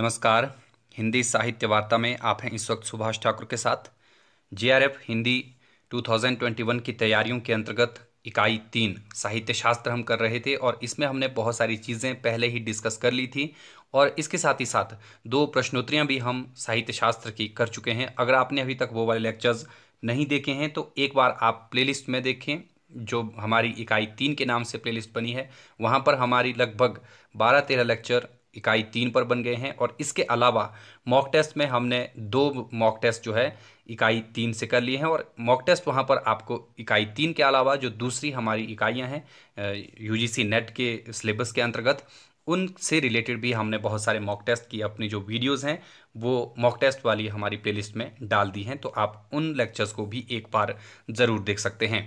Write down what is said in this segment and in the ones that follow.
नमस्कार हिंदी साहित्य वार्ता में आप हैं इस वक्त सुभाष ठाकुर के साथ जीआरएफ हिंदी 2021 की तैयारियों के अंतर्गत इकाई तीन साहित्य शास्त्र हम कर रहे थे और इसमें हमने बहुत सारी चीज़ें पहले ही डिस्कस कर ली थी और इसके साथ ही साथ दो प्रश्नोत्तरियाँ भी हम साहित्य शास्त्र की कर चुके हैं अगर आपने अभी तक वो वाले लेक्चर्स नहीं देखे हैं तो एक बार आप प्लेलिस्ट में देखें जो हमारी इकाई तीन के नाम से प्लेलिस्ट बनी है वहाँ पर हमारी लगभग बारह तेरह लेक्चर इकाई तीन पर बन गए हैं और इसके अलावा मॉक टेस्ट में हमने दो मॉक टेस्ट जो है इकाई तीन से कर लिए हैं और मॉक टेस्ट वहाँ पर आपको इकाई तीन के अलावा जो दूसरी हमारी इकाइयाँ हैं यूजीसी नेट के सिलेबस के अंतर्गत उनसे रिलेटेड भी हमने बहुत सारे मॉक टेस्ट की अपनी जो वीडियोज़ हैं वो मॉक टेस्ट वाली हमारी प्लेलिस्ट में डाल दी हैं तो आप उन लेक्चर्स को भी एक बार ज़रूर देख सकते हैं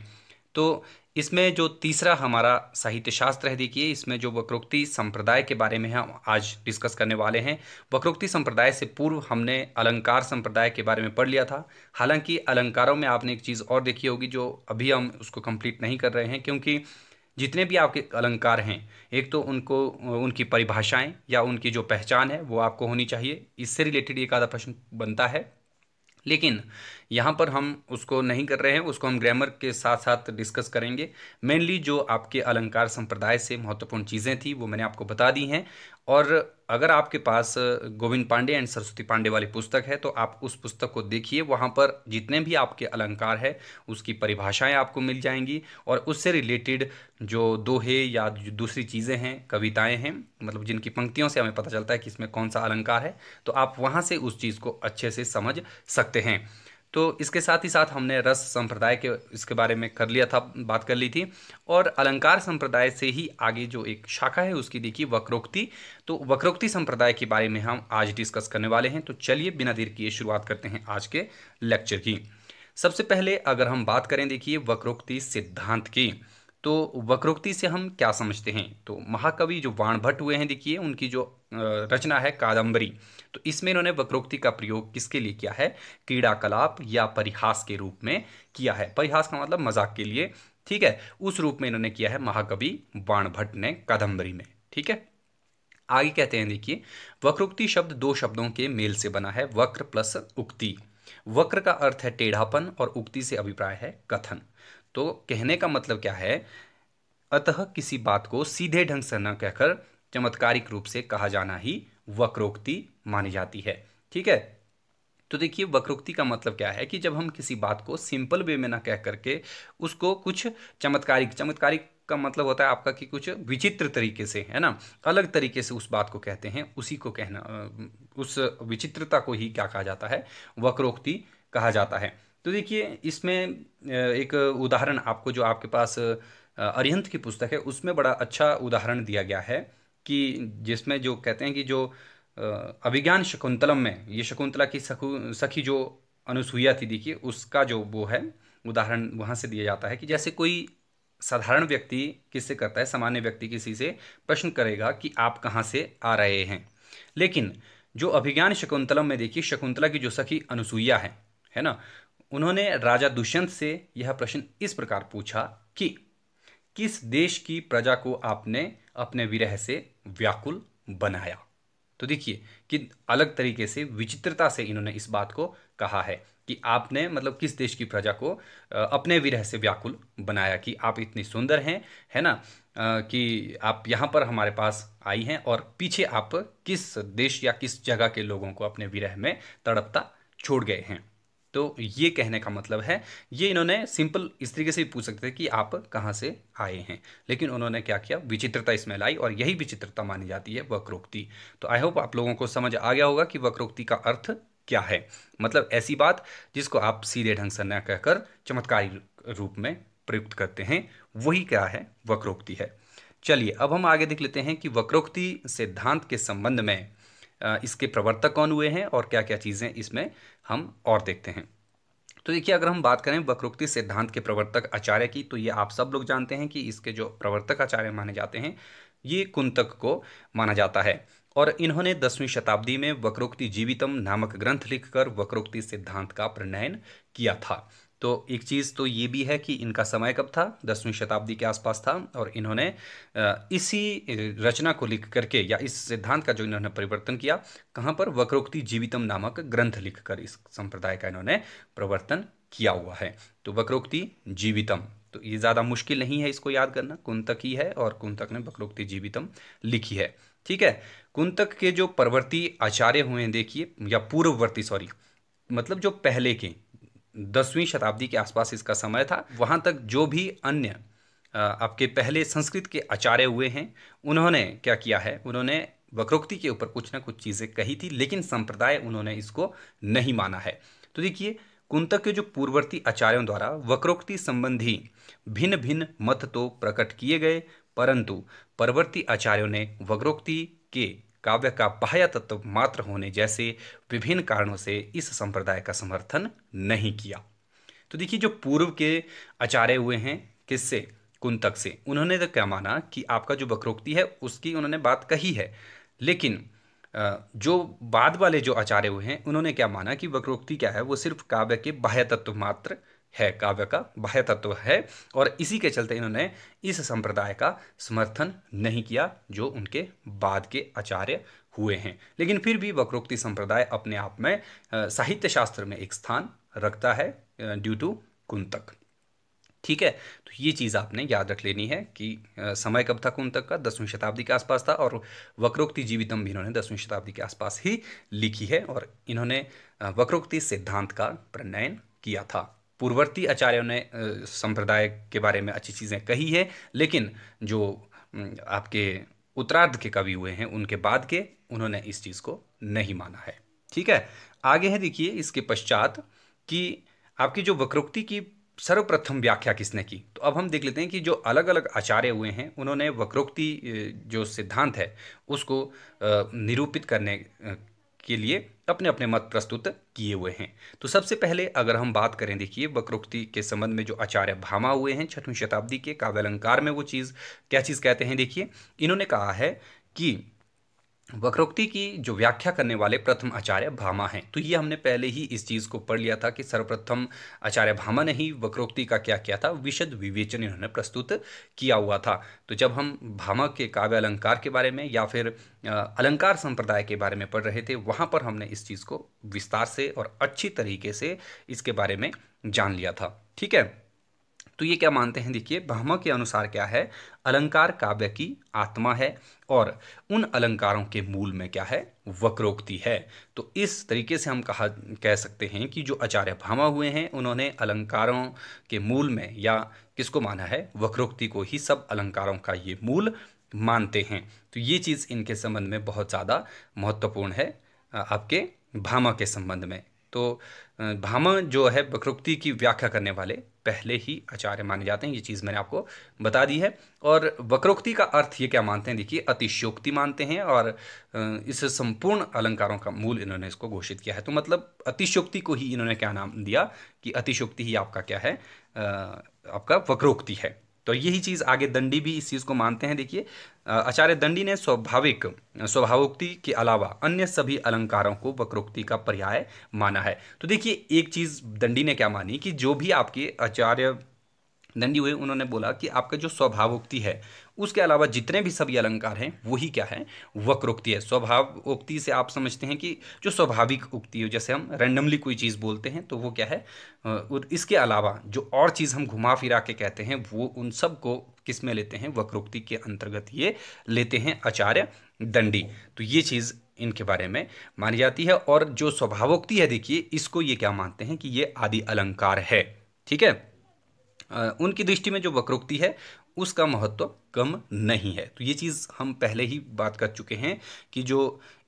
तो इसमें जो तीसरा हमारा साहित्य शास्त्र है देखिए इसमें जो वक्रोक्ति संप्रदाय के बारे में हम आज डिस्कस करने वाले हैं वक्रोक्ति संप्रदाय से पूर्व हमने अलंकार संप्रदाय के बारे में पढ़ लिया था हालांकि अलंकारों में आपने एक चीज़ और देखी होगी जो अभी हम उसको कंप्लीट नहीं कर रहे हैं क्योंकि जितने भी आपके अलंकार हैं एक तो उनको उनकी परिभाषाएं या उनकी जो पहचान है वो आपको होनी चाहिए इससे रिलेटेड एक आधा प्रश्न बनता है लेकिन यहाँ पर हम उसको नहीं कर रहे हैं उसको हम ग्रामर के साथ साथ डिस्कस करेंगे मेनली जो आपके अलंकार संप्रदाय से महत्वपूर्ण चीज़ें थी वो मैंने आपको बता दी हैं और अगर आपके पास गोविंद पांडे एंड सरस्वती पांडे वाली पुस्तक है तो आप उस पुस्तक को देखिए वहाँ पर जितने भी आपके अलंकार है उसकी परिभाषाएं आपको मिल जाएंगी और उससे रिलेटेड जो दोहे या जो दूसरी चीज़ें हैं कविताएं हैं मतलब जिनकी पंक्तियों से हमें पता चलता है कि इसमें कौन सा अलंकार है तो आप वहाँ से उस चीज़ को अच्छे से समझ सकते हैं तो इसके साथ ही साथ हमने रस संप्रदाय के इसके बारे में कर लिया था बात कर ली थी और अलंकार संप्रदाय से ही आगे जो एक शाखा है उसकी देखी वक्रोक्ति तो वक्रोक्ति संप्रदाय के बारे में हम आज डिस्कस करने वाले हैं तो चलिए बिना देर किए शुरुआत करते हैं आज के लेक्चर की सबसे पहले अगर हम बात करें देखिए वक्रोक्ति सिद्धांत की तो वक्रोक्ति से हम क्या समझते हैं तो महाकवि जो वाणभट्ट हुए हैं देखिए उनकी जो रचना है कादम्बरी तो इसमें इन्होंने वक्रोक्ति का प्रयोग किसके लिए किया है क्रीड़ा कलाप या परिहास के रूप में किया है परिहास का मतलब मजाक के लिए ठीक है उस रूप में इन्होंने किया है महाकवि वाणभट्ट ने कादम्बरी में ठीक है आगे कहते हैं देखिए वक्रोक्ति शब्द दो शब्दों के मेल से बना है वक्र प्लस उक्ति वक्र का अर्थ है टेढ़ापन और उक्ति से अभिप्राय है कथन तो कहने का मतलब क्या है अतः किसी बात को सीधे ढंग से न कहकर चमत्कारिक रूप से कहा जाना ही वक्रोक्ति मानी जाती है ठीक है तो देखिए वक्रोक्ति का मतलब क्या है कि जब हम किसी बात को सिंपल वे में ना कह करके उसको कुछ चमत्कारिक चमत्कारिक का मतलब होता है आपका कि कुछ विचित्र तरीके से है ना अलग तरीके से उस बात को कहते हैं उसी को कहना उस विचित्रता को ही क्या कहा जाता है वक्रोक्ति कहा जाता है तो देखिए इसमें एक उदाहरण आपको जो आपके पास अरिहंत की पुस्तक है उसमें बड़ा अच्छा उदाहरण दिया गया है कि जिसमें जो कहते हैं कि जो अभिज्ञान शकुंतलम में ये शकुंतला की सखु सखी जो अनुसुईया थी देखिए उसका जो वो है उदाहरण वहाँ से दिया जाता है कि जैसे कोई साधारण व्यक्ति किससे करता है सामान्य व्यक्ति किसी से प्रश्न करेगा कि आप कहाँ से आ रहे हैं लेकिन जो अभिज्ञान शकुंतलम में देखिए शकुंतला की जो सखी अनुसुईया है है ना उन्होंने राजा दुष्यंत से यह प्रश्न इस प्रकार पूछा कि किस देश की प्रजा को आपने अपने विरह से व्याकुल बनाया तो देखिए कि अलग तरीके से विचित्रता से इन्होंने इस बात को कहा है कि आपने मतलब किस देश की प्रजा को अपने विरह से व्याकुल बनाया कि आप इतनी सुंदर हैं है ना कि आप यहाँ पर हमारे पास आई हैं और पीछे आप किस देश या किस जगह के लोगों को अपने विरह में तड़पता छोड़ गए हैं तो ये कहने का मतलब है ये इन्होंने सिंपल इस तरीके से भी पूछ सकते थे कि आप कहाँ से आए हैं लेकिन उन्होंने क्या किया विचित्रता इसमें लाई और यही विचित्रता मानी जाती है वक्रोक्ति तो आई होप आप लोगों को समझ आ गया होगा कि वक्रोक्ति का अर्थ क्या है मतलब ऐसी बात जिसको आप सीधे ढंग से न कहकर चमत्कारी रूप में प्रयुक्त करते हैं वही क्या है वक्रोक्ति है चलिए अब हम आगे देख लेते हैं कि वक्रोक्ति सिद्धांत के संबंध में इसके प्रवर्तक कौन हुए हैं और क्या क्या चीज़ें इसमें हम और देखते हैं तो देखिए अगर हम बात करें वक्रोक्ति सिद्धांत के प्रवर्तक आचार्य की तो ये आप सब लोग जानते हैं कि इसके जो प्रवर्तक आचार्य माने जाते हैं ये कुंतक को माना जाता है और इन्होंने दसवीं शताब्दी में वक्रोक्ति जीवितम नामक ग्रंथ लिखकर वक्रोक्ति सिद्धांत का प्रणयन किया था तो एक चीज़ तो ये भी है कि इनका समय कब था दसवीं शताब्दी के आसपास था और इन्होंने इसी रचना को लिख करके या इस सिद्धांत का जो इन्होंने परिवर्तन किया कहाँ पर वक्रोक्ति जीवितम नामक ग्रंथ लिख कर इस संप्रदाय का इन्होंने प्रवर्तन किया हुआ है तो वक्रोक्ति जीवितम तो ये ज़्यादा मुश्किल नहीं है इसको याद करना कुंतक ही है और कुंतक ने वक्रोक्ति जीवितम लिखी है ठीक है कुंतक के जो परवर्ती आचार्य हुए हैं देखिए या पूर्ववर्ती सॉरी मतलब जो पहले के दसवीं शताब्दी के आसपास इसका समय था वहाँ तक जो भी अन्य आपके पहले संस्कृत के आचार्य हुए हैं उन्होंने क्या किया है उन्होंने वक्रोक्ति के ऊपर कुछ ना कुछ चीज़ें कही थी लेकिन संप्रदाय उन्होंने इसको नहीं माना है तो देखिए कुंतक के जो पूर्ववर्ती आचार्यों द्वारा वक्रोक्ति संबंधी भिन्न भिन्न मत तो प्रकट किए गए परंतु परवर्ती आचार्यों ने वक्रोक्ति के काव्य का बाह्य तत्व मात्र होने जैसे विभिन्न कारणों से इस संप्रदाय का समर्थन नहीं किया तो देखिए जो पूर्व के आचार्य हुए हैं किससे कुंतक से उन्होंने तो क्या माना कि आपका जो बकरोक्ति है उसकी उन्होंने बात कही है लेकिन जो बाद वाले जो आचार्य हुए हैं उन्होंने क्या माना कि वक्रोक्ति क्या है वो सिर्फ काव्य के बाह्य तत्व मात्र है काव्य का बाह्य तत्व है और इसी के चलते इन्होंने इस संप्रदाय का समर्थन नहीं किया जो उनके बाद के आचार्य हुए हैं लेकिन फिर भी वक्रोक्ति संप्रदाय अपने आप में साहित्य शास्त्र में एक स्थान रखता है ड्यू टू कुंतक ठीक है तो ये चीज़ आपने याद रख लेनी है कि समय कब था कुंतक का दसवीं शताब्दी के आसपास था और वक्रोक्ति जीवितम भी इन्होंने दसवीं शताब्दी के आसपास ही लिखी है और इन्होंने वक्रोक्ति सिद्धांत का प्रणयन किया था पूर्ववर्ती आचार्यों ने संप्रदाय के बारे में अच्छी चीज़ें कही हैं लेकिन जो आपके उत्तरार्ध के कवि हुए हैं उनके बाद के उन्होंने इस चीज़ को नहीं माना है ठीक है आगे है देखिए इसके पश्चात कि आपकी जो वक्रोक्ति की सर्वप्रथम व्याख्या किसने की तो अब हम देख लेते हैं कि जो अलग अलग आचार्य हुए हैं उन्होंने वक्रोक्ति जो सिद्धांत है उसको निरूपित करने के लिए अपने अपने मत प्रस्तुत किए हुए हैं तो सबसे पहले अगर हम बात करें देखिए वक्रोक्ति के संबंध में जो आचार्य भामा हुए हैं छठवीं शताब्दी के काव्यालंकार में वो चीज़ क्या चीज़ कहते हैं देखिए इन्होंने कहा है कि वक्रोक्ति की जो व्याख्या करने वाले प्रथम आचार्य भामा हैं तो ये हमने पहले ही इस चीज़ को पढ़ लिया था कि सर्वप्रथम आचार्य भामा ने ही वक्रोक्ति का क्या किया था विशद विवेचन इन्होंने प्रस्तुत किया हुआ था तो जब हम भामा के काव्य अलंकार के बारे में या फिर अलंकार संप्रदाय के बारे में पढ़ रहे थे वहाँ पर हमने इस चीज़ को विस्तार से और अच्छी तरीके से इसके बारे में जान लिया था ठीक है तो ये क्या मानते हैं देखिए भामा के अनुसार क्या है अलंकार काव्य की आत्मा है और उन अलंकारों के मूल में क्या है वक्रोक्ति है तो इस तरीके से हम कहा कह सकते हैं कि जो आचार्य भामा हुए हैं उन्होंने अलंकारों के मूल में या किसको माना है वक्रोक्ति को ही सब अलंकारों का ये मूल मानते हैं तो ये चीज़ इनके संबंध में बहुत ज़्यादा महत्वपूर्ण है आपके भामा के संबंध में तो भामा जो है वक्रोक्ति की व्याख्या करने वाले पहले ही आचार्य माने जाते हैं ये चीज़ मैंने आपको बता दी है और वक्रोक्ति का अर्थ ये क्या मानते हैं देखिए अतिशयोक्ति मानते हैं और इस संपूर्ण अलंकारों का मूल इन्होंने इसको घोषित किया है तो मतलब अतिशयोक्ति को ही इन्होंने क्या नाम दिया कि अतिशोक्ति ही आपका क्या है आपका वक्रोक्ति है तो यही चीज़ आगे दंडी भी इस चीज़ को मानते हैं देखिए आचार्य दंडी ने स्वाभाविक स्वभावोक्ति के अलावा अन्य सभी अलंकारों को वक्रोक्ति का पर्याय माना है तो देखिए एक चीज़ दंडी ने क्या मानी कि जो भी आपके आचार्य दंडी हुए उन्होंने बोला कि आपका जो स्वभावोक्ति है उसके अलावा जितने भी सभी अलंकार हैं वही क्या है वक्रोक्ति है स्वभाव उक्ति से आप समझते हैं कि जो स्वाभाविक उक्ति हो जैसे हम रैंडमली कोई चीज़ बोलते हैं तो वो क्या है और इसके अलावा जो और चीज़ हम घुमा फिरा के कहते हैं वो उन सब को किस में लेते हैं वक्रोक्ति के अंतर्गत ये लेते हैं आचार्य दंडी तो ये चीज़ इनके बारे में मानी जाती है और जो स्वभावोक्ति है देखिए इसको ये क्या मानते हैं कि ये आदि अलंकार है ठीक है उनकी दृष्टि में जो वक्रोक्ति है उसका महत्व कम नहीं है तो ये चीज़ हम पहले ही बात कर चुके हैं कि जो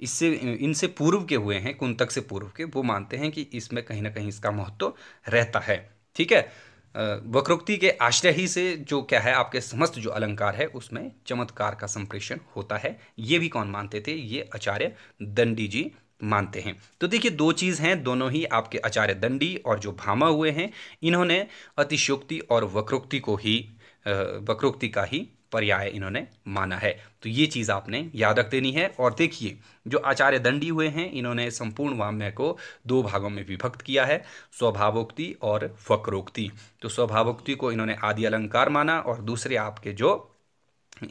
इससे इनसे पूर्व के हुए हैं कुंतक से पूर्व के वो मानते हैं कि इसमें कहीं ना कहीं इसका महत्व रहता है ठीक है वक्रोक्ति के आश्रय ही से जो क्या है आपके समस्त जो अलंकार है उसमें चमत्कार का संप्रेषण होता है ये भी कौन मानते थे ये आचार्य दंडी जी मानते हैं तो देखिए दो चीज़ हैं दोनों ही आपके आचार्य दंडी और जो भामा हुए हैं इन्होंने अतिशोक्ति और वक्रोक्ति को ही वक्रोक्ति का ही पर्याय इन्होंने माना है तो ये चीज़ आपने याद रख देनी है और देखिए जो आचार्य दंडी हुए हैं इन्होंने संपूर्ण वाम्य को दो भागों में विभक्त किया है स्वभावोक्ति और वक्रोक्ति तो स्वभावोक्ति को इन्होंने आदि अलंकार माना और दूसरे आपके जो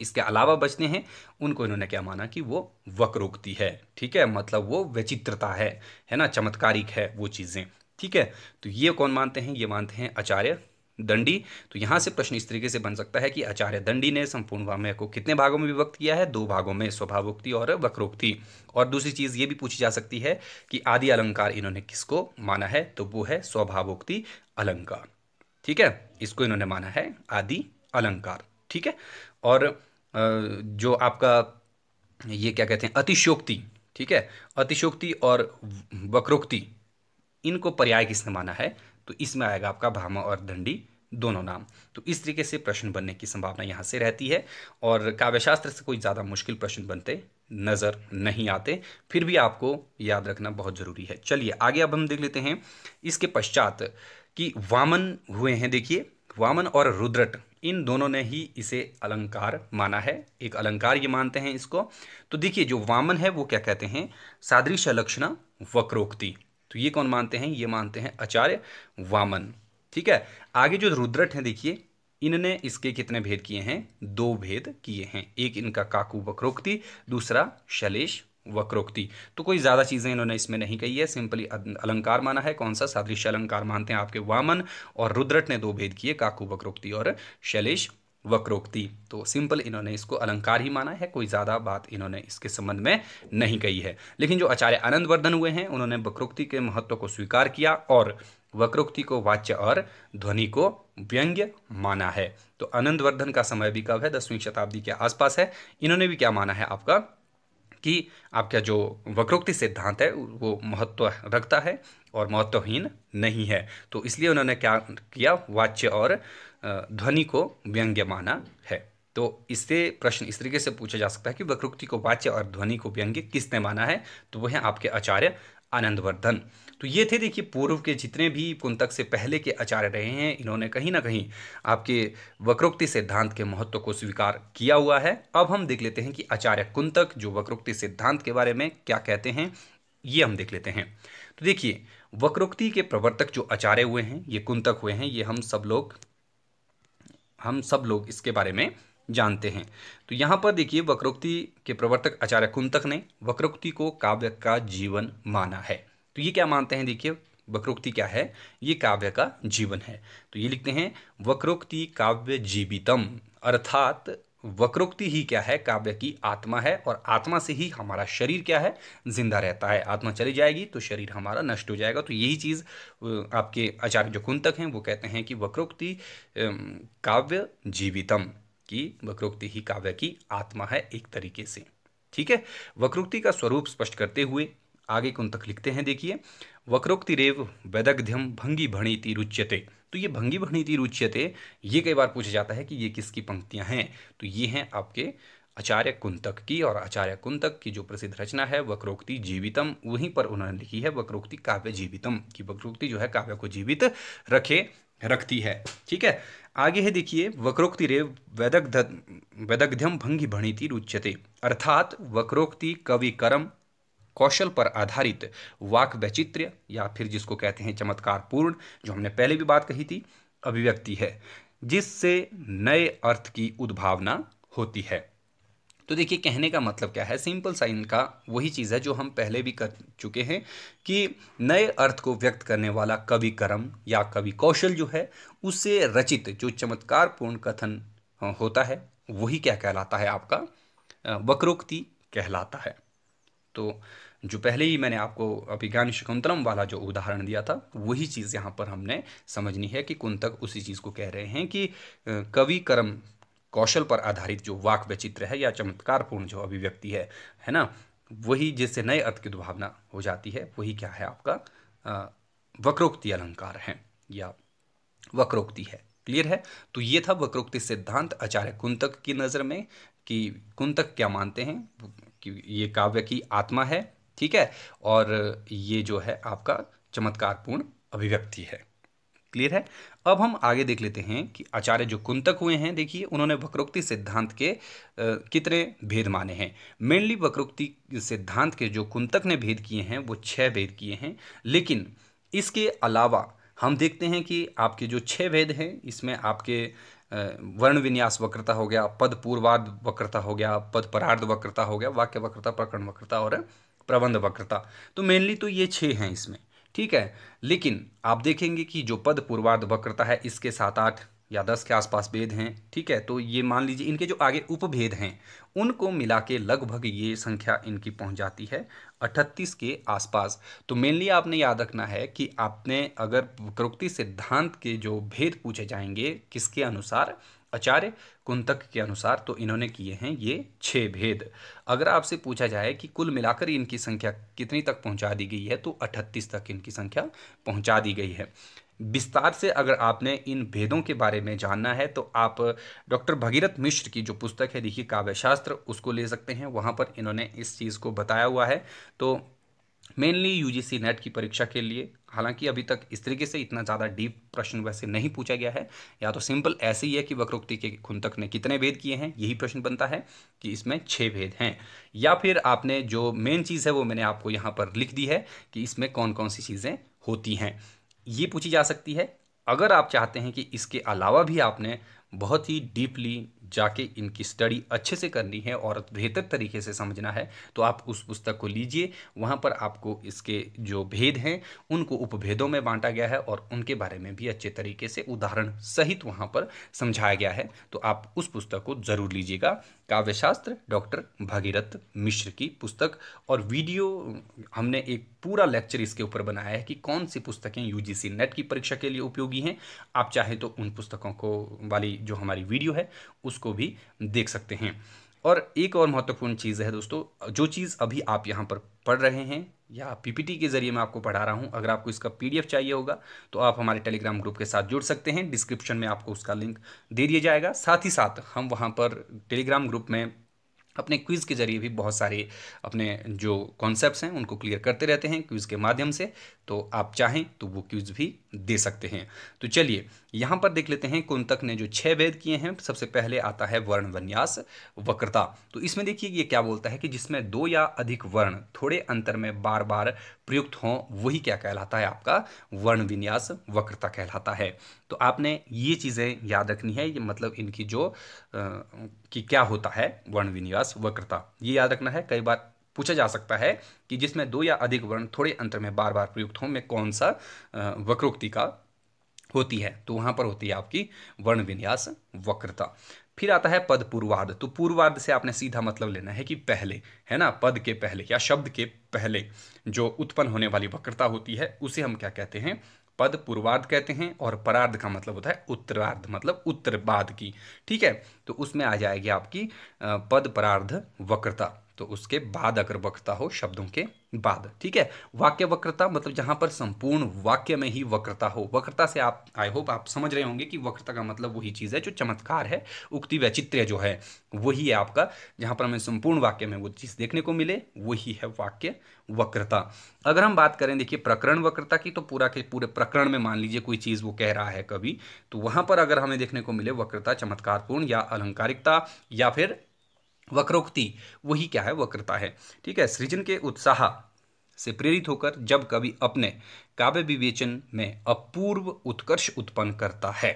इसके अलावा बचने हैं उनको इन्होंने क्या माना कि वो वक्रोक्ति है ठीक है मतलब वो विचित्रता है है ना चमत्कारिक है वो चीज़ें ठीक है तो ये कौन मानते हैं ये मानते हैं आचार्य दंडी तो यहाँ से प्रश्न इस तरीके से बन सकता है कि आचार्य दंडी ने संपूर्ण वाम्य को कितने भागों में विभक्त किया है दो भागों में स्वभावोक्ति और वक्रोक्ति और दूसरी चीज़ ये भी पूछी जा सकती है कि आदि अलंकार इन्होंने किसको माना है तो वो है स्वभावोक्ति अलंकार ठीक है इसको इन्होंने माना है आदि अलंकार ठीक है और जो आपका ये क्या कहते हैं अतिशोक्ति ठीक है अतिशोक्ति और वक्रोक्ति इनको पर्याय किसने माना है तो इसमें आएगा आपका भामा और दंडी दोनों नाम तो इस तरीके से प्रश्न बनने की संभावना यहाँ से रहती है और काव्यशास्त्र से कोई ज़्यादा मुश्किल प्रश्न बनते नज़र नहीं आते फिर भी आपको याद रखना बहुत ज़रूरी है चलिए आगे अब हम देख लेते हैं इसके पश्चात कि वामन हुए हैं देखिए वामन और रुद्रट इन दोनों ने ही इसे अलंकार माना है एक अलंकार ये मानते हैं इसको तो देखिए जो वामन है वो क्या कहते हैं सादृश्य लक्षण वक्रोक्ति तो ये कौन मानते हैं ये मानते हैं आचार्य वामन ठीक है आगे जो रुद्रट हैं देखिए इनने इसके कितने भेद किए हैं दो भेद किए हैं एक इनका काकू वक्रोक्ति दूसरा शलेश वक्रोक्ति तो कोई ज़्यादा चीज़ें इन्होंने इसमें नहीं कही है सिंपली अलंकार माना है कौन सा सादृश्य अलंकार मानते हैं आपके वामन और रुद्रट ने दो भेद किए काकू वक्रोक्ति और शैलेश वक्रोक्ति तो सिंपल इन्होंने इसको अलंकार ही माना है कोई ज़्यादा बात इन्होंने इसके संबंध में नहीं कही है लेकिन जो आचार्य आनंद वर्धन हुए हैं उन्होंने वक्रोक्ति के महत्व को स्वीकार किया और वक्रोक्ति को वाच्य और ध्वनि को व्यंग्य माना है तो आनंद वर्धन का समय भी कब है दसवीं शताब्दी के आसपास है इन्होंने भी क्या माना है आपका कि आपका जो वक्रोक्ति सिद्धांत है वो महत्व रखता है और महत्वहीन नहीं है तो इसलिए उन्होंने क्या किया वाच्य और ध्वनि को व्यंग्य माना है तो इससे प्रश्न इस तरीके से पूछा जा सकता है कि वक्रोक्ति को वाच्य और ध्वनि को व्यंग्य किसने माना है तो वह हैं आपके आचार्य आनंदवर्धन तो ये थे देखिए पूर्व के जितने भी कुंतक से पहले के आचार्य रहे हैं इन्होंने कहीं ना कहीं आपके वक्रोक्ति सिद्धांत के महत्व को स्वीकार किया हुआ है अब हम देख लेते हैं कि आचार्य कुंतक जो वक्रोक्ति सिद्धांत के बारे में क्या कहते हैं ये हम देख लेते हैं तो देखिए वक्रोक्ति के प्रवर्तक जो आचार्य हुए हैं ये कुंतक हुए हैं ये हम सब लोग हम सब लोग इसके बारे में जानते हैं तो यहाँ पर देखिए वक्रोक्ति के प्रवर्तक आचार्य कुंतक ने वक्रोक्ति को काव्य का जीवन माना है तो ये क्या मानते हैं देखिए वक्रोक्ति क्या है ये काव्य का जीवन है तो ये लिखते हैं वक्रोक्ति काव्य जीवितम अर्थात वक्रोक्ति ही क्या है काव्य की आत्मा है और आत्मा से ही हमारा शरीर क्या है जिंदा रहता है आत्मा चली जाएगी तो शरीर हमारा नष्ट हो जाएगा तो यही चीज़ आपके आचार्य जो कुंतक हैं वो कहते हैं कि वक्रोक्ति काव्य जीवितम की वक्रोक्ति ही काव्य की आत्मा है एक तरीके से ठीक है वक्रोक्ति का स्वरूप स्पष्ट करते हुए आगे कुंतक लिखते हैं देखिए वक्रोक्ति रेव वैदग्ध्यम भंगी भणीति रुच्यते तो ये भंगी भणीति रुच्यते ये कई बार पूछा जाता है कि ये किसकी पंक्तियां हैं तो ये हैं आपके आचार्य कुंतक की और आचार्य कुंतक की जो प्रसिद्ध रचना है वक्रोक्ति जीवितम वहीं पर उन्होंने लिखी है वक्रोक्ति काव्य जीवितम कि वक्रोक्ति जो है काव्य को जीवित रखे रखती है ठीक है आगे है देखिए वक्रोक्ति रे वैदग्ध वैदग्ध्यम भंगी भणीति रुच्यते अर्थात वक्रोक्ति कवि कर्म कौशल पर आधारित वाक वैचित्र्य या फिर जिसको कहते हैं चमत्कार पूर्ण जो हमने पहले भी बात कही थी अभिव्यक्ति है जिससे नए अर्थ की उद्भावना होती है तो देखिए कहने का मतलब क्या है सिंपल साइन का वही चीज़ है जो हम पहले भी कर चुके हैं कि नए अर्थ को व्यक्त करने वाला कवि कर्म या कवि कौशल जो है उससे रचित जो चमत्कार पूर्ण कथन होता है वही क्या कहलाता है आपका वक्रोक्ति कहलाता है तो जो पहले ही मैंने आपको अभिज्ञान शकुंतलम वाला जो उदाहरण दिया था वही चीज़ यहाँ पर हमने समझनी है कि कुंतक उसी चीज़ को कह रहे हैं कि कवि कर्म कौशल पर आधारित जो वाक वैचित्र है या चमत्कारपूर्ण जो अभिव्यक्ति है है ना वही जिससे नए अर्थ की दुभावना हो जाती है वही क्या है आपका वक्रोक्ति अलंकार है या वक्रोक्ति है क्लियर है तो ये था वक्रोक्ति सिद्धांत आचार्य कुंतक की नज़र में कि कुंतक क्या मानते हैं ये काव्य की आत्मा है ठीक है और ये जो है आपका चमत्कारपूर्ण अभिव्यक्ति है क्लियर है अब हम आगे देख लेते हैं कि आचार्य जो कुंतक हुए हैं देखिए उन्होंने वक्रोक्ति सिद्धांत के आ, कितने भेद माने हैं मेनली वक्रोक्ति सिद्धांत के जो कुंतक ने भेद किए हैं वो छः भेद किए हैं लेकिन इसके अलावा हम देखते हैं कि आपके जो छः भेद हैं इसमें आपके वर्ण विन्यास वक्रता हो गया पद पूर्वार्ध वक्रता हो गया पद परार्ध वक्रता हो गया वाक्य वक्रता प्रकरण वक्रता और प्रबंध वक्रता तो मेनली तो ये छः हैं इसमें ठीक है लेकिन आप देखेंगे कि जो पद पूर्वार्ध वक्रता है इसके साथ आठ या दस के आसपास भेद हैं ठीक है तो ये मान लीजिए इनके जो आगे उपभेद हैं उनको मिला के लगभग ये संख्या इनकी पहुंच जाती है अठतीस के आसपास तो मेनली आपने याद रखना है कि आपने अगर प्रोक्ति सिद्धांत के जो भेद पूछे जाएंगे किसके अनुसार आचार्य कुंतक के अनुसार तो इन्होंने किए हैं ये छः भेद अगर आपसे पूछा जाए कि कुल मिलाकर इनकी संख्या कितनी तक पहुंचा दी गई है तो 38 तक इनकी संख्या पहुंचा दी गई है विस्तार से अगर आपने इन भेदों के बारे में जानना है तो आप डॉक्टर भगीरथ मिश्र की जो पुस्तक है देखिए काव्यशास्त्र उसको ले सकते हैं वहाँ पर इन्होंने इस चीज़ को बताया हुआ है तो मेनली यूजीसी नेट की परीक्षा के लिए हालांकि अभी तक इस तरीके से इतना ज़्यादा डीप प्रश्न वैसे नहीं पूछा गया है या तो सिंपल ऐसे ही है कि वक्रोक्ति के खुंतक ने कितने भेद किए हैं यही प्रश्न बनता है कि इसमें छः भेद हैं या फिर आपने जो मेन चीज़ है वो मैंने आपको यहाँ पर लिख दी है कि इसमें कौन कौन सी चीज़ें होती हैं ये पूछी जा सकती है अगर आप चाहते हैं कि इसके अलावा भी आपने बहुत ही डीपली जाके इनकी स्टडी अच्छे से करनी है और बेहतर तरीके से समझना है तो आप उस पुस्तक को लीजिए वहाँ पर आपको इसके जो भेद हैं उनको उपभेदों में बांटा गया है और उनके बारे में भी अच्छे तरीके से उदाहरण सहित वहाँ पर समझाया गया है तो आप उस पुस्तक को ज़रूर लीजिएगा काव्यशास्त्र डॉक्टर भागीरथ मिश्र की पुस्तक और वीडियो हमने एक पूरा लेक्चर इसके ऊपर बनाया है कि कौन सी पुस्तकें यूजीसी नेट की परीक्षा के लिए उपयोगी हैं आप चाहें तो उन पुस्तकों को वाली जो हमारी वीडियो है उसको उसको भी देख सकते हैं और एक और महत्वपूर्ण चीज़ है दोस्तों जो चीज़ अभी आप यहाँ पर पढ़ रहे हैं या पीपीटी के जरिए मैं आपको पढ़ा रहा हूँ अगर आपको इसका पीडीएफ चाहिए होगा तो आप हमारे टेलीग्राम ग्रुप के साथ जुड़ सकते हैं डिस्क्रिप्शन में आपको उसका लिंक दे दिया जाएगा साथ ही साथ हम वहाँ पर टेलीग्राम ग्रुप में अपने क्विज़ के जरिए भी बहुत सारे अपने जो कॉन्सेप्ट हैं उनको क्लियर करते रहते हैं क्विज़ के माध्यम से तो आप चाहें तो वो क्विज़ भी दे सकते हैं तो चलिए यहाँ पर देख लेते हैं कुंतक ने जो छह वेद किए हैं सबसे पहले आता है वर्ण वन्यास वक्रता तो इसमें देखिए ये क्या बोलता है कि जिसमें दो या अधिक वर्ण थोड़े अंतर में बार बार प्रयुक्त हों वही क्या कहलाता है आपका वर्ण विन्यास वक्रता कहलाता है तो आपने ये चीज़ें याद रखनी है ये मतलब इनकी जो आ, कि क्या होता है वर्ण विन्यास वक्रता ये याद रखना है कई बार पूछा जा सकता है कि जिसमें दो या अधिक वर्ण थोड़े अंतर में बार बार प्रयुक्त हों में कौन सा वक्रोक्ति का होती है तो वहाँ पर होती है आपकी वर्ण विन्यास वक्रता फिर आता है पद पूर्वार्ध तो पूर्वार्ध से आपने सीधा मतलब लेना है कि पहले है ना पद के पहले या शब्द के पहले जो उत्पन्न होने वाली वक्रता होती है उसे हम क्या कहते हैं पद पूर्वार्ध कहते हैं और परार्ध का मतलब होता है उत्तरार्ध मतलब उत्तर बाद की ठीक है तो उसमें आ जाएगी आपकी पद परार्ध वक्रता तो उसके बाद अगर वक्रता हो शब्दों के बाद ठीक है वाक्य वक्रता मतलब जहाँ पर संपूर्ण वाक्य में ही वक्रता हो वक्रता से आप आई होप आप समझ रहे होंगे कि वक्रता का मतलब वही चीज़ है जो चमत्कार है उक्ति वैचित्र्य जो है वही है आपका जहाँ पर हमें संपूर्ण वाक्य में वो चीज़ देखने को मिले वही है वाक्य वक्रता अगर हम बात करें देखिए प्रकरण वक्रता की तो पूरा के पूरे प्रकरण में मान लीजिए कोई चीज़ वो कह रहा है कभी तो वहाँ पर अगर हमें देखने को मिले वक्रता चमत्कारपूर्ण या अलंकारिकता या फिर वक्रोक्ति वही क्या है वक्रता है ठीक है सृजन के उत्साह से प्रेरित होकर जब कवि अपने काव्य विवेचन में अपूर्व उत्कर्ष उत्पन्न करता है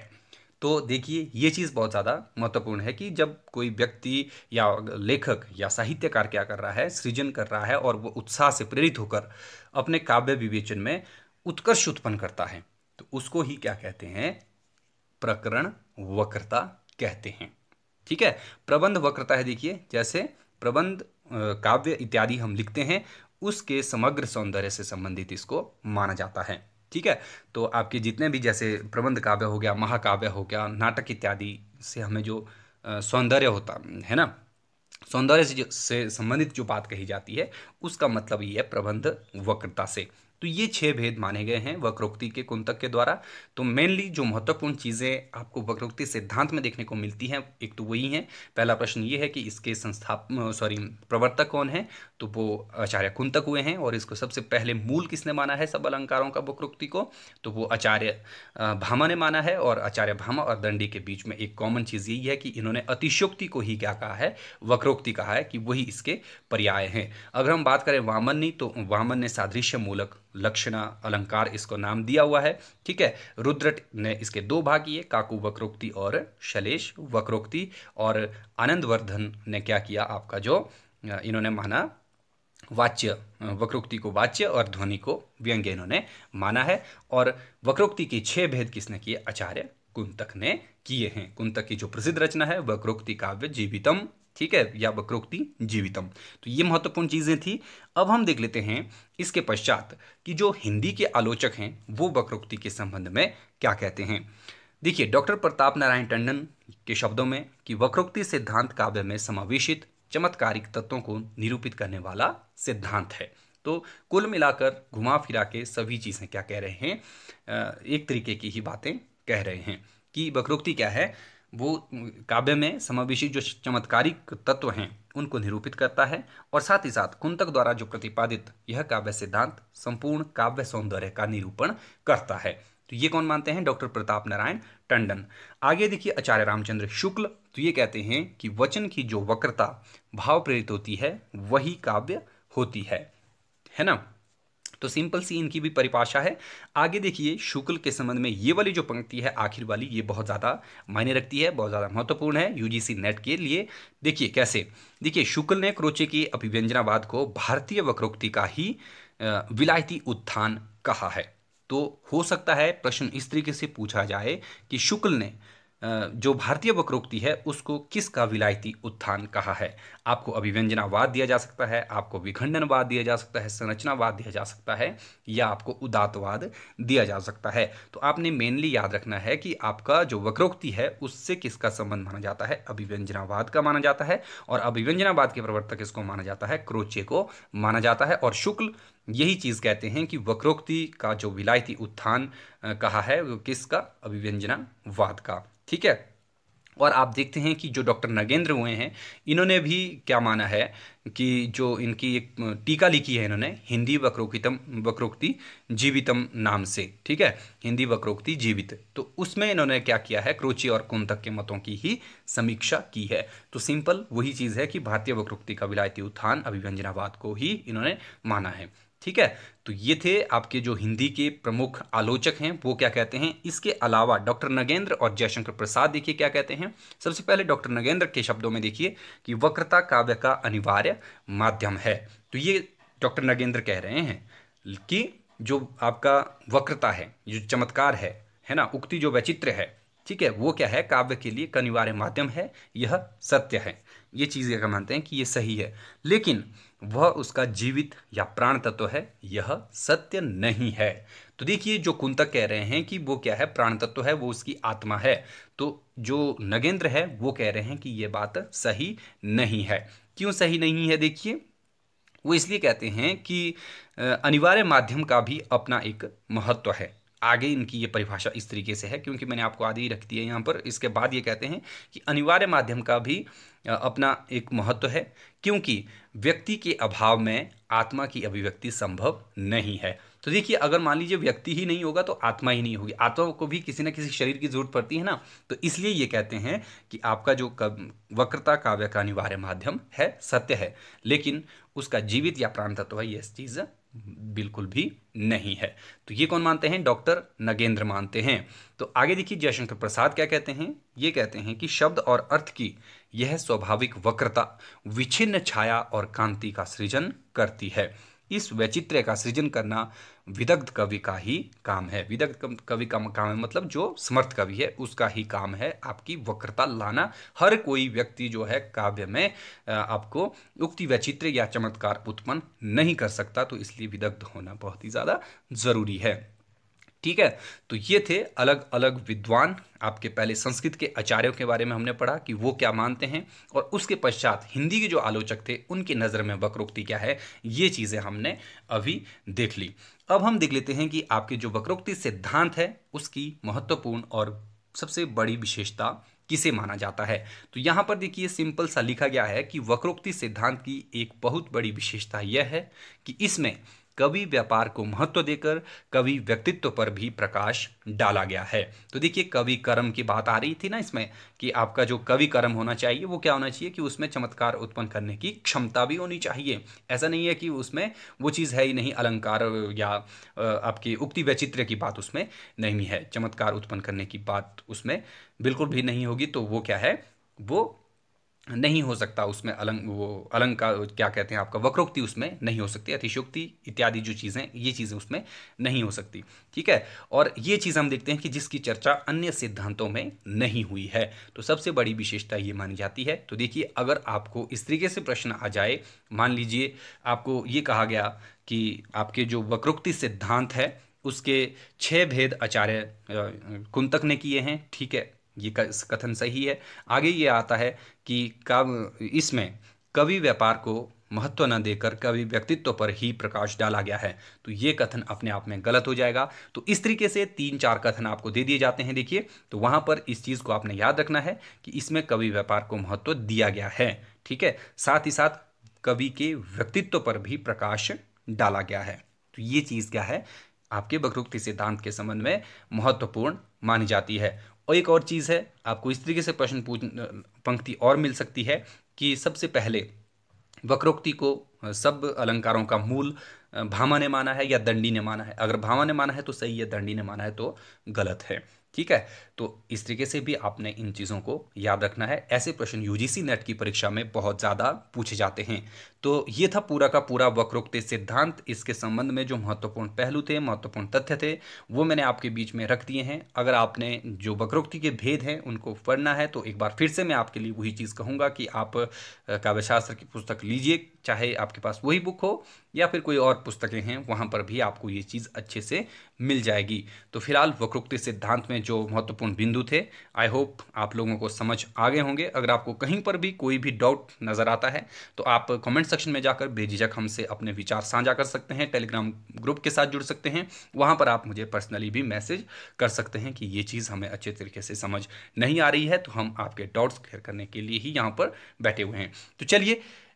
तो देखिए ये चीज़ बहुत ज़्यादा महत्वपूर्ण है कि जब कोई व्यक्ति या लेखक या साहित्यकार क्या कर रहा है सृजन कर रहा है और वो उत्साह से प्रेरित होकर अपने काव्य विवेचन में उत्कर्ष उत्पन्न करता है तो उसको ही क्या कहते हैं प्रकरण वक्रता कहते हैं ठीक है प्रबंध वक्रता है देखिए जैसे प्रबंध काव्य इत्यादि हम लिखते हैं उसके समग्र सौंदर्य से संबंधित इसको माना जाता है ठीक है तो आपके जितने भी जैसे प्रबंध काव्य हो गया महाकाव्य हो गया नाटक इत्यादि से हमें जो सौंदर्य होता है ना सौंदर्य से, संबंधित जो बात कही जाती है उसका मतलब ये है प्रबंध वक्रता से तो ये छह भेद माने गए हैं वक्रोक्ति के कुंतक के द्वारा तो मेनली जो महत्वपूर्ण चीज़ें आपको वक्रोक्ति सिद्धांत में देखने को मिलती हैं एक तो वही हैं पहला प्रश्न ये है कि इसके संस्थाप सॉरी प्रवर्तक कौन है तो वो आचार्य कुंतक हुए हैं और इसको सबसे पहले मूल किसने माना है सब अलंकारों का वक्रोक्ति को तो वो आचार्य भामा ने माना है और आचार्य भामा और दंडी के बीच में एक कॉमन चीज़ यही है कि इन्होंने अतिशोक्ति को ही क्या कहा है वक्रोक्ति कहा है कि वही इसके पर्याय हैं अगर हम बात करें वामन वामननी तो वामन ने सादृश्य मूलक लक्षणा अलंकार इसको नाम दिया हुआ है ठीक है रुद्र ने इसके दो भाग किए काकू वक्रोक्ति और शलेश वक्रोक्ति और आनंदवर्धन ने क्या किया आपका जो इन्होंने माना वाच्य वक्रोक्ति को वाच्य और ध्वनि को व्यंग्य इन्होंने माना है और वक्रोक्ति के छह भेद किसने किए आचार्य कुंतक ने किए हैं कुंतक की जो प्रसिद्ध रचना है वक्रोक्ति काव्य जीवितम ठीक है या वक्रोक्ति जीवितम तो ये महत्वपूर्ण चीज़ें थी अब हम देख लेते हैं इसके पश्चात कि जो हिंदी के आलोचक हैं वो वक्रोक्ति के संबंध में क्या कहते हैं देखिए डॉक्टर प्रताप नारायण टंडन के शब्दों में कि वक्रोक्ति सिद्धांत काव्य में समावेशित चमत्कारिक तत्वों को निरूपित करने वाला सिद्धांत है तो कुल मिलाकर घुमा फिरा के सभी चीज़ें क्या कह रहे हैं एक तरीके की ही बातें कह रहे हैं कि वक्रोक्ति क्या है वो काव्य में समावेशी जो चमत्कारिक तत्व हैं उनको निरूपित करता है और साथ ही साथ कुंतक द्वारा जो प्रतिपादित यह काव्य सिद्धांत संपूर्ण काव्य सौंदर्य का निरूपण करता है तो ये कौन मानते हैं डॉक्टर प्रताप नारायण टंडन आगे देखिए आचार्य रामचंद्र शुक्ल तो ये कहते हैं कि वचन की जो वक्रता भाव प्रेरित होती है वही काव्य होती है है ना तो सिंपल सी इनकी भी परिभाषा है आगे देखिए शुक्ल के संबंध में ये वाली जो पंक्ति है आखिर वाली ये बहुत ज़्यादा मायने रखती है बहुत ज़्यादा महत्वपूर्ण है यूजीसी नेट के लिए देखिए कैसे देखिए शुक्ल ने क्रोचे की अभिव्यंजनावाद को भारतीय वक्रोक्ति का ही विलायती उत्थान कहा है तो हो सकता है प्रश्न इस तरीके से पूछा जाए कि शुक्ल ने जो भारतीय वक्रोक्ति है उसको किसका विलायती उत्थान कहा है आपको अभिव्यंजनावाद दिया जा सकता है आपको विखंडनवाद दिया जा सकता है संरचनावाद दिया जा सकता है या आपको उदातवाद दिया जा सकता है तो आपने मेनली याद रखना है कि आपका जो वक्रोक्ति है उससे किसका संबंध माना जाता है अभिव्यंजनावाद का माना जाता है और अभिव्यंजनावाद के प्रवर्तक इसको माना जाता है क्रोचे को माना जाता है और शुक्ल यही चीज़ कहते हैं कि वक्रोक्ति का जो विलायती उत्थान कहा है वो किसका अभिव्यंजनावाद का ठीक है और आप देखते हैं कि जो डॉक्टर नगेंद्र हुए हैं इन्होंने भी क्या माना है कि जो इनकी एक टीका लिखी है इन्होंने हिंदी वक्रोकितम वक्रोक्ति जीवितम नाम से ठीक है हिंदी वक्रोक्ति जीवित तो उसमें इन्होंने क्या किया है क्रोची और कुंतक के मतों की ही समीक्षा की है तो सिंपल वही चीज़ है कि भारतीय वक्रोक्ति का विलायती उत्थान अभिव्यंजनावाद को ही इन्होंने माना है ठीक है तो ये थे आपके जो हिंदी के प्रमुख आलोचक हैं वो क्या कहते हैं इसके अलावा डॉक्टर नगेंद्र और जयशंकर प्रसाद देखिए क्या कहते हैं सबसे पहले डॉक्टर नगेंद्र के शब्दों में देखिए कि वक्रता काव्य का अनिवार्य माध्यम है तो ये डॉक्टर नगेंद्र कह रहे हैं कि जो आपका वक्रता है जो चमत्कार है है ना उक्ति जो वैचित्र है ठीक है वो क्या है काव्य के लिए अनिवार्य माध्यम है यह सत्य है ये चीज़ अगर मानते हैं कि ये सही है लेकिन वह उसका जीवित या प्राण तत्व है यह सत्य नहीं है तो देखिए जो कुंतक कह रहे हैं कि वो क्या है प्राण तत्व है वो उसकी आत्मा है तो जो नगेंद्र है वो कह रहे हैं कि ये बात सही नहीं है क्यों सही नहीं है देखिए वो इसलिए कहते हैं कि अनिवार्य माध्यम का भी अपना एक महत्व है आगे इनकी ये परिभाषा इस तरीके से है क्योंकि मैंने आपको आदि रख दिया है यहाँ पर इसके बाद ये कहते हैं कि अनिवार्य माध्यम का भी अपना एक महत्व है क्योंकि व्यक्ति के अभाव में आत्मा की अभिव्यक्ति संभव नहीं है तो देखिए अगर मान लीजिए व्यक्ति ही नहीं होगा तो आत्मा ही नहीं होगी आत्मा को भी किसी ना किसी शरीर की जरूरत पड़ती है ना तो इसलिए ये कहते हैं कि आपका जो वक्रता काव्य का अनिवार्य माध्यम है सत्य है लेकिन उसका जीवित या प्राण तत्व है यह चीज़ बिल्कुल भी नहीं है तो ये कौन मानते हैं डॉक्टर नगेंद्र मानते हैं तो आगे देखिए जयशंकर प्रसाद क्या कहते हैं ये कहते हैं कि शब्द और अर्थ की यह स्वाभाविक वक्रता विच्छिन्न छाया और कांति का सृजन करती है इस वैचित्र्य का सृजन करना विदग्ध कवि का ही काम है विदग्ध कवि का काम है मतलब जो समर्थ कवि है उसका ही काम है आपकी वक्रता लाना हर कोई व्यक्ति जो है काव्य में आपको उक्ति वैचित्र्य या चमत्कार उत्पन्न नहीं कर सकता तो इसलिए विदग्ध होना बहुत ही ज़्यादा ज़रूरी है ठीक है तो ये थे अलग अलग विद्वान आपके पहले संस्कृत के आचार्यों के बारे में हमने पढ़ा कि वो क्या मानते हैं और उसके पश्चात हिंदी के जो आलोचक थे उनकी नज़र में वक्रोक्ति क्या है ये चीज़ें हमने अभी देख ली अब हम देख लेते हैं कि आपके जो वक्रोक्ति सिद्धांत है उसकी महत्वपूर्ण और सबसे बड़ी विशेषता किसे माना जाता है तो यहाँ पर देखिए सिंपल सा लिखा गया है कि वक्रोक्ति सिद्धांत की एक बहुत बड़ी विशेषता यह है कि इसमें कवि व्यापार को महत्व देकर कवि व्यक्तित्व पर भी प्रकाश डाला गया है तो देखिए कवि कर्म की बात आ रही थी ना इसमें कि आपका जो कवि कर्म होना चाहिए वो क्या होना चाहिए कि उसमें चमत्कार उत्पन्न करने की क्षमता भी होनी चाहिए ऐसा नहीं है कि उसमें वो चीज़ है ही नहीं अलंकार या आपकी उक्ति वैचित्र्य की बात उसमें नहीं है चमत्कार उत्पन्न करने की बात उसमें बिल्कुल भी नहीं होगी तो वो क्या है वो नहीं हो सकता उसमें अलंग वो अलंग का क्या कहते हैं आपका वक्रोक्ति उसमें नहीं हो सकती अतिशोक्ति इत्यादि जो चीज़ें ये चीज़ें उसमें नहीं हो सकती ठीक है और ये चीज़ हम देखते हैं कि जिसकी चर्चा अन्य सिद्धांतों में नहीं हुई है तो सबसे बड़ी विशेषता ये मानी जाती है तो देखिए अगर आपको इस तरीके से प्रश्न आ जाए मान लीजिए आपको ये कहा गया कि आपके जो वक्रोक्ति सिद्धांत है उसके छः भेद आचार्य कुंतक ने किए हैं ठीक है ये कथन सही है आगे ये आता है कि कव इसमें कवि व्यापार को महत्व न देकर कवि व्यक्तित्व पर ही प्रकाश डाला गया है तो ये कथन अपने आप में गलत हो जाएगा तो इस तरीके से तीन चार कथन आपको दे दिए जाते हैं देखिए तो वहाँ पर इस चीज़ को आपने याद रखना है कि इसमें कवि व्यापार को महत्व दिया गया है ठीक है साथ ही साथ कवि के व्यक्तित्व पर भी प्रकाश डाला गया है तो ये चीज़ क्या है आपके बकरुक्ति सिद्धांत के संबंध में महत्वपूर्ण मानी जाती है और एक और चीज़ है आपको इस तरीके से प्रश्न पूछ पंक्ति और मिल सकती है कि सबसे पहले वक्रोक्ति को सब अलंकारों का मूल भामा ने माना है या दंडी ने माना है अगर भामा ने माना है तो सही है दंडी ने माना है तो गलत है ठीक है तो इस तरीके से भी आपने इन चीज़ों को याद रखना है ऐसे प्रश्न यूजीसी नेट की परीक्षा में बहुत ज़्यादा पूछे जाते हैं तो ये था पूरा का पूरा वक्रोक्त सिद्धांत इसके संबंध में जो महत्वपूर्ण पहलू थे महत्वपूर्ण तथ्य थे वो मैंने आपके बीच में रख दिए हैं अगर आपने जो वक्रोक्ति के भेद हैं उनको पढ़ना है तो एक बार फिर से मैं आपके लिए वही चीज़ कहूँगा कि आप काव्यशास्त्र की पुस्तक लीजिए चाहे आपके पास वही बुक हो या फिर कोई और पुस्तकें हैं वहाँ पर भी आपको ये चीज़ अच्छे से मिल जाएगी तो फिलहाल वक्रोक्ति सिद्धांत में जो महत्वपूर्ण महत्वपूर्ण बिंदु थे आई होप आप लोगों को समझ आ गए होंगे अगर आपको कहीं पर भी कोई भी डाउट नज़र आता है तो आप कमेंट सेक्शन में जाकर बेझिझक हमसे अपने विचार साझा कर सकते हैं टेलीग्राम ग्रुप के साथ जुड़ सकते हैं वहाँ पर आप मुझे पर्सनली भी मैसेज कर सकते हैं कि ये चीज़ हमें अच्छे तरीके से समझ नहीं आ रही है तो हम आपके डाउट्स क्लियर करने के लिए ही यहाँ पर बैठे हुए हैं तो चलिए